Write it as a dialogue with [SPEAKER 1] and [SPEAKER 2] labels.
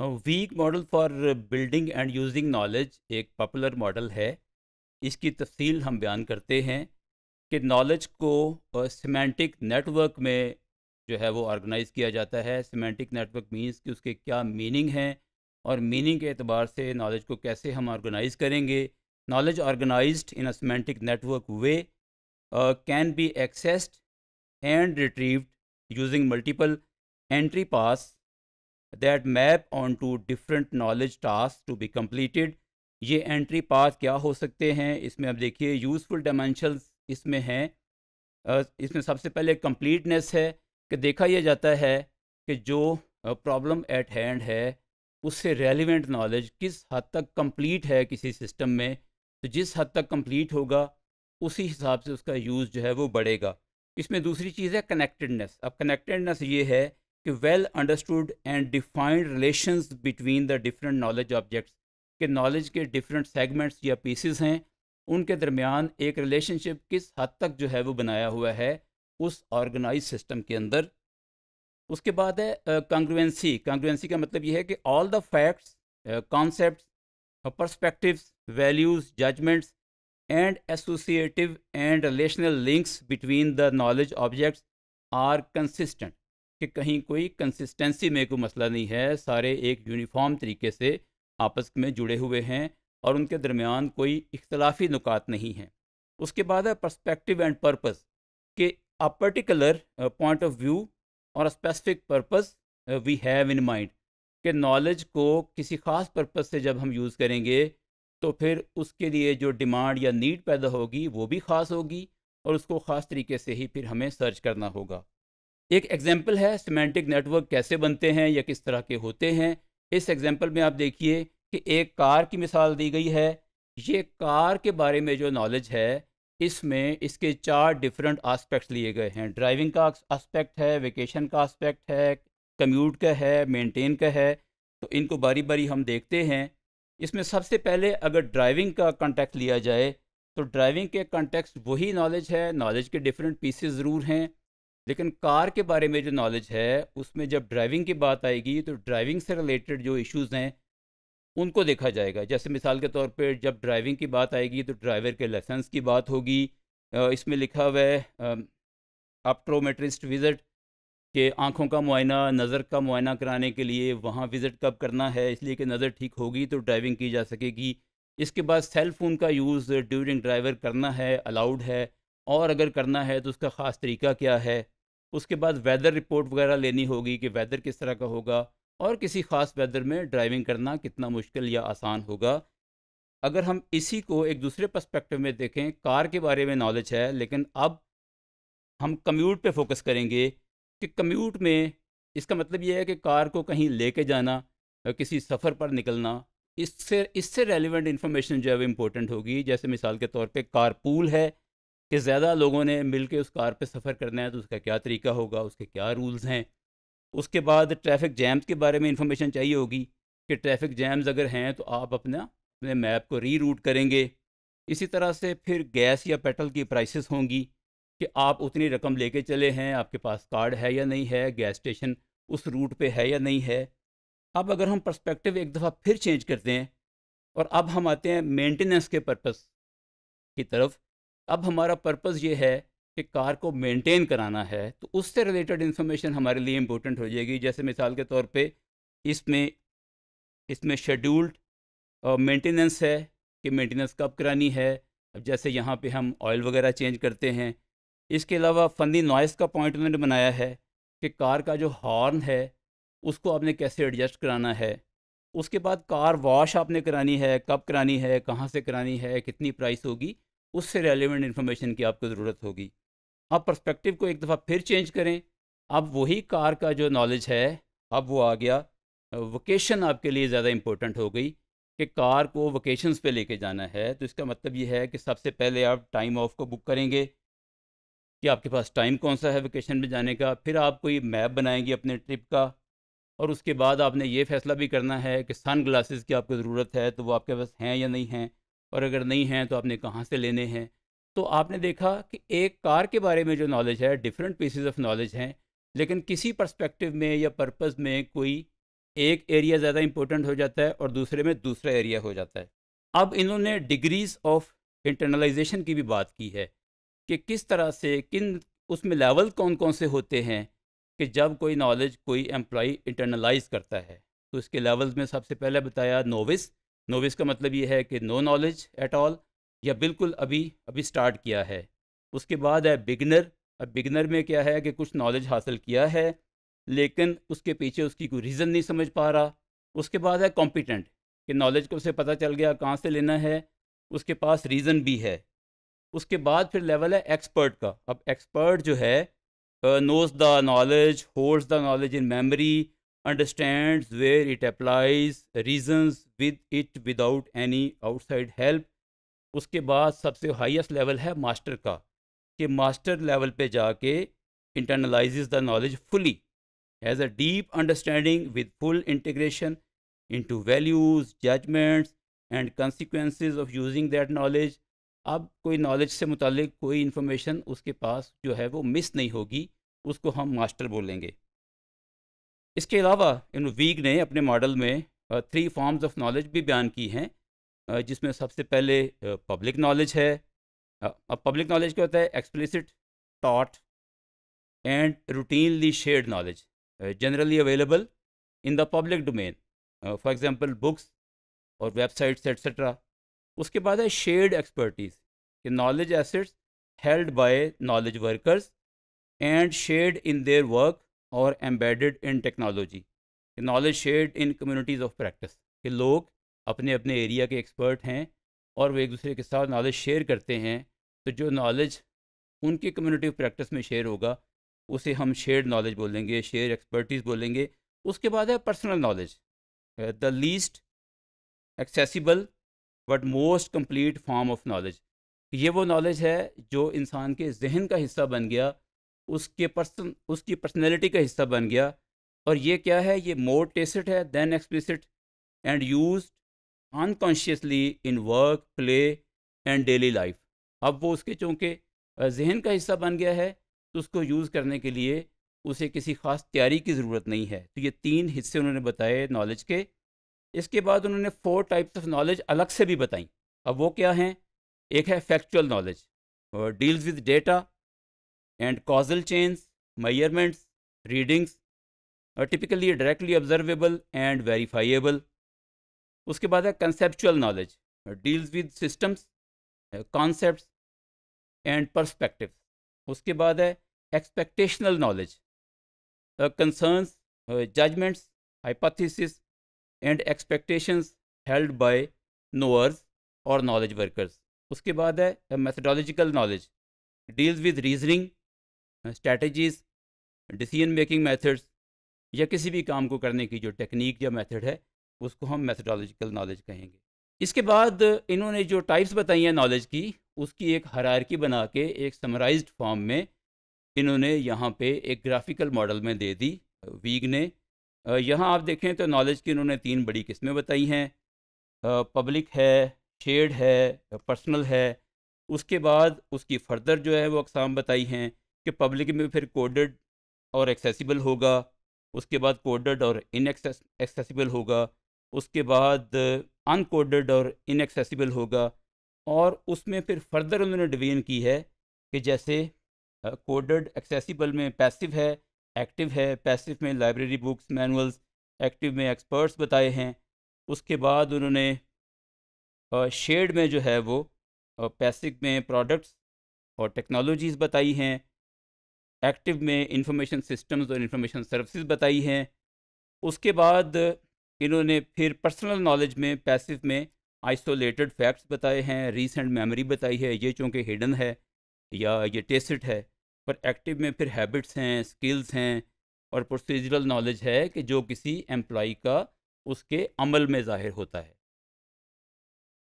[SPEAKER 1] Week model for building and using knowledge एक popular model है इसकी तफसील हम बयान करते हैं कि नॉलेज को सीमेंटिक नेटवर्क में जो है वो ऑर्गेनाइज़ किया जाता है सीमेंटिक नेटवर्क मीन्स कि उसके क्या मीनिंग हैं और मीनिंग के अतबार से नॉलेज को कैसे हम ऑर्गेनाइज़ करेंगे knowledge organise in a semantic network we can be accessed and retrieved using multiple entry paths map on to different knowledge task to be completed ये एंट्री पाथ क्या हो सकते हैं इसमें अब देखिए यूजफुल डायमेंशन इसमें हैं इसमें सबसे पहले कम्प्लीटनेस है कि देखा यह जाता है कि जो प्रॉब्लम एट हैंड है उससे रेलिवेंट नॉलेज किस हद तक कम्प्लीट है किसी सिस्टम में तो जिस हद तक कम्प्लीट होगा उसी हिसाब से उसका यूज़ जो है वो बढ़ेगा इसमें दूसरी चीज़ है कनेक्टेडनेस अब कनेक्टेडनेस ये है कि well understood and defined relations between the different knowledge objects के नॉलेज के डिफरेंट सेगमेंट्स या पीसीज हैं उनके दरमियान एक रिलेशनशिप किस हद तक जो है वो बनाया हुआ है उस ऑर्गेनाइज सिस्टम के अंदर उसके बाद है कांग्रुएंसी uh, कांग्रुएंसी का मतलब ये है कि all the facts concept perspectives values judgements and associative and relational links between the knowledge objects are consistent कि कहीं कोई कंसिस्टेंसी में कोई मसला नहीं है सारे एक यूनिफॉर्म तरीके से आपस में जुड़े हुए हैं और उनके दरमियान कोई इख्तलाफी नुकात नहीं हैं उसके बाद है परस्पेक्टिव एंड पर्पस के a particular point of view और specific purpose we have in mind के नॉलेज को किसी ख़ास पर्पस से जब हम यूज़ करेंगे तो फिर उसके लिए जो डिमांड या नीड पैदा होगी वो भी ख़ास होगी और उसको ख़ास तरीके से ही फिर हमें सर्च करना होगा एक एग्जाम्पल है सीमेंटिक नेटवर्क कैसे बनते हैं या किस तरह के होते हैं इस एग्जाम्पल में आप देखिए कि एक कार की मिसाल दी गई है ये कार के बारे में जो नॉलेज है इसमें इसके चार डिफरेंट आस्पेक्ट्स लिए गए हैं ड्राइविंग का आस्पेक्ट है वेकेशन का आस्पेक्ट है कम्यूट का है मेंटेन का है तो इनको बारी बारी हम देखते हैं इसमें सबसे पहले अगर ड्राइविंग का कॉन्टेक्ट लिया जाए तो ड्राइविंग के कंटेक्स्ट वही नॉलेज है नॉलेज के डिफरेंट पीसेज ज़रूर हैं लेकिन कार के बारे में जो नॉलेज है उसमें जब ड्राइविंग की बात आएगी तो ड्राइविंग से रिलेटेड जो इश्यूज़ हैं उनको देखा जाएगा जैसे मिसाल के तौर पर जब ड्राइविंग की बात आएगी तो ड्राइवर के लाइसेंस की बात होगी इसमें लिखा हुआ है ऑप्ट्रोमेट्रिस्ट विज़िट के आँखों का मुआयना नज़र का मुआयना कराने के लिए वहाँ विज़िट कब करना है इसलिए कि नज़र ठीक होगी तो ड्राइविंग की जा सकेगी इसके बाद सेल फ़ोन का यूज़ ड्यूरिंग ड्राइवर करना है अलाउड है और अगर करना है तो उसका ख़ास तरीका क्या है उसके बाद वेदर रिपोर्ट वगैरह लेनी होगी कि वेदर किस तरह का होगा और किसी ख़ास वेदर में ड्राइविंग करना कितना मुश्किल या आसान होगा अगर हम इसी को एक दूसरे पर्सपेक्टिव में देखें कार के बारे में नॉलेज है लेकिन अब हम कम्यूट पे फोकस करेंगे कि कम्यूट में इसका मतलब यह है कि कार को कहीं लेके जाना किसी सफ़र पर निकलना इससे इससे रेलिवेंट इन्फॉर्मेशन जो है वो इम्पोर्टेंट होगी जैसे मिसाल के तौर पे कार पूल है कि ज़्यादा लोगों ने मिल के उस कार पे सफ़र करना है तो उसका क्या तरीका होगा उसके क्या रूल्स हैं उसके बाद ट्रैफिक जैम्स के बारे में इंफॉर्मेशन चाहिए होगी कि ट्रैफिक जैम्स अगर हैं तो आप अपना अपने मैप को री रूट करेंगे इसी तरह से फिर गैस या पेट्रोल की प्राइसेस होंगी कि आप उतनी रकम लेके चले हैं आपके पास कार्ड है या नहीं है गैस स्टेशन उस रूट पे है या नहीं है अब अगर हम पर्सपेक्टिव एक दफ़ा फिर चेंज करते हैं और अब हम आते हैं मेंटेनेंस के पर्पस की तरफ अब हमारा पर्पज़ ये है कि कार को मेंटेन कराना है तो उससे रिलेटेड इन्फॉर्मेशन हमारे लिए इम्पोर्टेंट हो जाएगी जैसे मिसाल के तौर पे इसमें इसमें शेड्यूल्ड मेंटेनेंस है कि मेंटेनेंस कब करानी है अब जैसे यहाँ पे हम ऑयल वगैरह चेंज करते हैं इसके अलावा फ़नी नॉइस का पॉइंट उन्होंने बनाया है कि कार का जो हॉर्न है उसको आपने कैसे एडजस्ट कराना है उसके बाद कार वॉश आपने करानी है कब करानी है कहाँ से करानी है कितनी प्राइस होगी उससे रेलिवेंट इन्फॉर्मेशन की आपको ज़रूरत होगी आप परस्पेक्टिव को एक दफ़ा फिर चेंज करें अब वही कार का जो नॉलेज है अब वो आ गया वोकेशन आपके लिए ज़्यादा इम्पोर्टेंट हो गई कि कार को वोकेशंस पे लेके जाना है तो इसका मतलब ये है कि सबसे पहले आप टाइम ऑफ को बुक करेंगे कि आपके पास टाइम कौन सा है वोकेशन में जाने का फिर आप कोई मैप बनाएंगे अपने ट्रिप का और उसके बाद आपने ये फैसला भी करना है कि सन ग्लासेज की आपको ज़रूरत है तो वो आपके पास हैं या नहीं हैं और अगर नहीं हैं तो आपने कहाँ से लेने हैं तो आपने देखा कि एक कार के बारे में जो नॉलेज है डिफरेंट पीसेज ऑफ नॉलेज हैं लेकिन किसी परस्पेक्टिव में या पर्पज़ में कोई एक एरिया ज़्यादा इंपॉर्टेंट हो जाता है और दूसरे में दूसरा एरिया हो जाता है अब इन्होंने डिग्रीज़ ऑफ इंटरनलाइजेशन की भी बात की है कि किस तरह से किन उसमें लेवल कौन कौन से होते हैं कि जब कोई नॉलेज कोई एम्प्लॉ इंटरनलाइज करता है तो इसके लेवल्स में सबसे पहले बताया नोविस नोविस का मतलब ये है कि नो नॉलेज एट ऑल या बिल्कुल अभी अभी स्टार्ट किया है उसके बाद है बिगनर अब बिगनर में क्या है कि कुछ नॉलेज हासिल किया है लेकिन उसके पीछे उसकी कोई रीज़न नहीं समझ पा रहा उसके बाद है कॉम्पिटेंट कि नॉलेज को उसे पता चल गया कहाँ से लेना है उसके पास रीज़न भी है उसके बाद फिर लेवल है एक्सपर्ट का अब एक्सपर्ट जो है knows the knowledge holds the knowledge in memory understands where it applies, reasons with it without any outside help. उसके बाद सबसे हाईएस्ट लेवल है मास्टर का कि मास्टर लेवल पे जाके internalise the knowledge fully has a deep understanding with full integration into values judgements and consequences of using that knowledge अब कोई नॉलेज से मुतल कोई इन्फॉर्मेशन उसके पास जो है वो मिस नहीं होगी उसको हम मास्टर बोलेंगे इसके अलावा इन वीग ने अपने मॉडल में थ्री फॉर्म्स ऑफ नॉलेज भी बयान की हैं जिसमें सबसे पहले पब्लिक नॉलेज है अब पब्लिक नॉलेज क्या होता है explicit taught and routinely shared knowledge generally available in the public domain for example books और वेबसाइट्स एट्सट्रा उसके बाद है शेयर्ड एक्सपर्टीज़ कि knowledge assets held by knowledge workers and shared in their work और embedded in technology knowledge shared in communities of practice कि लोग अपने अपने एरिया के एक्सपर्ट हैं और वो एक दूसरे के साथ नॉलेज शेयर करते हैं तो जो नॉलेज उनकी कम्युनिटी ऑफ प्रैक्टिस में शेयर होगा उसे हम शेयर्ड नॉलेज बोलेंगे शेयर एक्सपर्टीज़ बोलेंगे उसके बाद है personal knowledge the least accessible but most complete form of knowledge ये वो नॉलेज है जो इंसान के जहन का हिस्सा बन गया उसके पर्सन उसकी पर्सनैलिटी का हिस्सा बन गया और ये क्या है ये मोर टेस्ट है then explicit and use unconsciously in work play and daily life अब वो उसके चूँकि जहन का हिस्सा बन गया है तो उसको यूज़ करने के लिए उसे किसी ख़ास तैयारी की ज़रूरत नहीं है तो ये तीन हिस्से उन्होंने बताए नॉलेज के इसके बाद उन्होंने फोर टाइप्स ऑफ नॉलेज अलग से भी बताई अब वो क्या हैं एक है factual knowledge deals with data and causal chains measurements readings और typically directly observable and verifiable. उसके बाद है conceptual knowledge deals with systems concept and perspective उसके बाद है expectational knowledge concerns judgements hypotheses and expectations held by knowers और knowledge workers उसके बाद है methodological knowledge deals with reasoning strategies decision making methods या किसी भी काम को करने की जो टेक्निक या मेथड है उसको हम मैथडोलॉजिकल नॉलेज कहेंगे इसके बाद इन्होंने जो टाइप्स बताई हैं नॉलेज की उसकी एक हरारकी बना के एक समराइज्ड फॉर्म में इन्होंने यहाँ पे एक ग्राफिकल मॉडल में दे दी वीग ने यहाँ आप देखें तो नॉलेज की इन्होंने तीन बड़ी किस्में बताई हैं पब्लिक है शेड है पर्सनल है उसके बाद उसकी फर्दर जो है वो अकसाम बताई हैं कि पब्लिक में फिर कोडेड और एक्सेसिबल होगा उसके बाद कोडेड और इनएक्सेसिबल होगा उसके बाद अनकोडेड और इनएक्सेसिबल होगा और उसमें फिर फर्दर उन्होंने डिवीजन की है कि जैसे कोडेड एक्सेसिबल में पैसिव है एक्टिव है पैसिव में लाइब्रेरी बुक्स मैनुअल्स एक्टिव में एक्सपर्ट्स बताए हैं उसके बाद उन्होंने शेड में जो है वो पैसिव में प्रोडक्ट्स और टेक्नोलॉजीज़ बताई हैं एक्टिव में इंफॉर्मेशन सिस्टम्स और इंफॉर्मेशन सर्विसेज बताई हैं उसके बाद इन्होंने फिर पर्सनल नॉलेज में पैसिव में आइसोलेटेड फैक्ट्स बताए हैं रीसेंट मेमोरी बताई है ये चूँकि हिडन है या ये टेस्ट है पर एक्टिव में फिर हैबिट्स हैं स्किल्स हैं और प्रोसीजरल नॉलेज है कि जो किसी एम्प्लॉ का उसके अमल में ज़ाहिर होता है